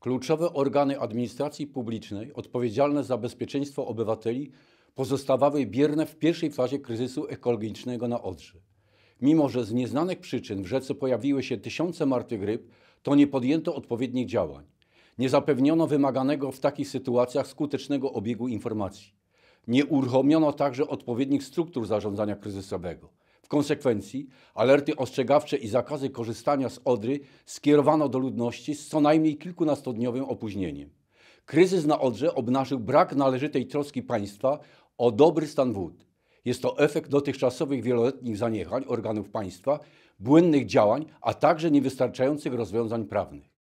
Kluczowe organy administracji publicznej odpowiedzialne za bezpieczeństwo obywateli pozostawały bierne w pierwszej fazie kryzysu ekologicznego na Odrze. Mimo, że z nieznanych przyczyn w rzece pojawiły się tysiące martwych ryb, to nie podjęto odpowiednich działań. Nie zapewniono wymaganego w takich sytuacjach skutecznego obiegu informacji. Nie uruchomiono także odpowiednich struktur zarządzania kryzysowego. W konsekwencji alerty ostrzegawcze i zakazy korzystania z Odry skierowano do ludności z co najmniej kilkunastodniowym opóźnieniem. Kryzys na Odrze obnażył brak należytej troski państwa o dobry stan wód. Jest to efekt dotychczasowych wieloletnich zaniechań organów państwa, błędnych działań, a także niewystarczających rozwiązań prawnych.